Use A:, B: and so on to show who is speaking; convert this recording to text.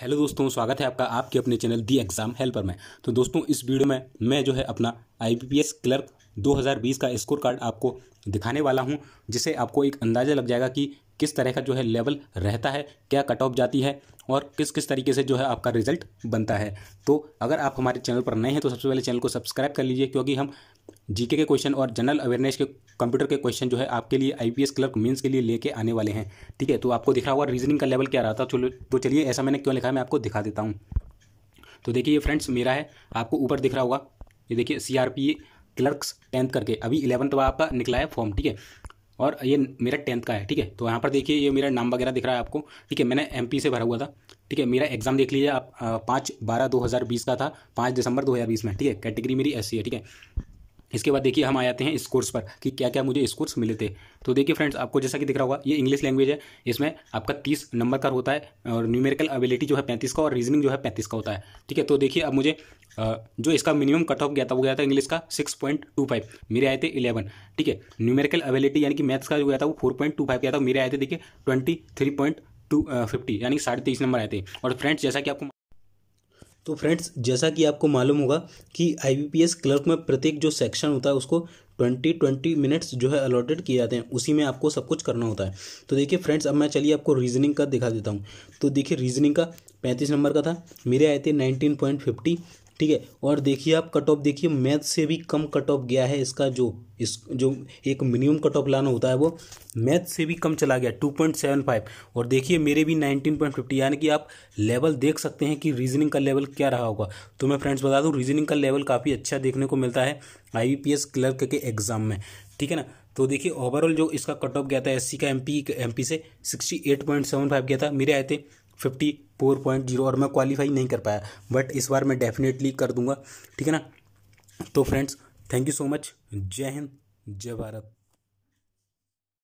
A: hello दोस्तों स्वागत है आपका आपके अपने चैनल दी एग्ज़ाम हेल्पर में तो दोस्तों इस वीडियो में मैं जो है अपना आईपीपीएस क्लर्क 2020 का स्कोर कार्ड आपको दिखाने वाला हूँ जिसे आपको एक अंदाज़ा लग जाएगा कि किस तरह का जो है लेवल रहता है क्या कट ऑफ जाती है और किस किस तरीके से जो है आपका रिजल्ट बनता है तो अगर आप हमारे चैनल पर नए हैं तो सबसे पहले चैनल को सब्सक्राइब कर लीजिए क्योंकि हम जीके के क्वेश्चन और जनरल अवेयरनेस के कंप्यूटर के क्वेश्चन जो है आपके लिए आईपीएस क्लर्क मेंस के लिए लेके आने वाले हैं ठीक है तो आपको दिख रहा होगा रीजनिंग का लेवल क्या रहा था चलो तो चलिए ऐसा मैंने क्यों लिखा है मैं आपको दिखा देता हूँ तो देखिए ये फ्रेंड्स मेरा है आपको ऊपर दिख रहा होगा ये देखिए सी क्लर्क्स टेंथ करके अभी इलेवंथ तो आपका निकला है फॉर्म ठीक है और ये मेरा टेंथ का है ठीक है तो यहाँ पर देखिए ये मेरा नाम वगैरह दिख रहा है आपको ठीक है मैंने एम से भरा हुआ था ठीक है मेरा एग्जाम देख लीजिए आप पाँच बारह दो हज़ार बीस का था पाँच दिसंबर दो हज़ार बीस में ठीक है कैटेगरी मेरी एस है ठीक है इसके बाद देखिए हम आ आते हैं इस कोर्स पर कि क्या क्या मुझे इस कोर्स मिले थे तो देखिए फ्रेंड्स आपको जैसा कि दिख रहा होगा ये इंग्लिश लैंग्वेज है इसमें आपका तीस नंबर का होता है और न्यूमेरिकल एबिलिटी जो है पैंतीस का और रीजनिंग जो है पैंतीस का होता है ठीक है तो देखिए अब मुझे जो इसका मिनिमम कट ऑफ गया था वो गया था इंग्लिश का सिक्स पॉइंट टू फाइव मेरे आए थे इलेवन ठीक है न्यूमेरिकल एबिलिटी यानी कि मैथ्स का जो गया था वो फोर पॉइंट टू फाइव गया था मेरे आए थे देखिए twenty three point two fifty यानी साढ़े तेईस नंबर आए थे और फ्रेंड्स जैसा कि आपको तो फ्रेंड्स जैसा कि आपको मालूम होगा कि आईबीपीएस क्लर्क में प्रत्येक जो सेक्शन होता है उसको ट्वेंटी ट्वेंटी मिनट्स जो है अलॉटेड किए जाते हैं उसी में आपको सब कुछ करना होता है तो देखिए फ्रेंड्स अब मैं चलिए आपको रीजनिंग का दिखा देता हूँ तो देखिए रीजनिंग का पैंतीस नंबर का था मेरे आए थे नाइनटीन पॉइंट फिफ्टी ठीक है और देखिए आप कट ऑफ देखिए मैथ से भी कम कट ऑफ गया है इसका जो इस जो एक मिनिमम कट ऑफ लाना होता है वो मैथ से भी कम चला गया टू पॉइंट सेवन फाइव और देखिए मेरे भी नाइनटीन पॉइंट फिफ्टी यानी कि आप लेवल देख सकते हैं कि रीजनिंग का लेवल क्या रहा होगा तो मैं फ्रेंड्स बता दूँ रीजनिंग का लेवल काफ़ी अच्छा देखने को मिलता है आई क्लर्क के एग्ज़ाम में ठीक है ना तो देखिए ओवरऑल जो इसका कट ऑफ गया था सी का एम पी से sixty eight point seven five गया था मेरे आए थे फिफ्टी फोर पॉइंट जीरो और मैं क्वालिफाई नहीं कर पाया बट इस बार मैं डेफिनेटली कर दूंगा ठीक है ना तो friends thank you so much जय हिंद जय भारत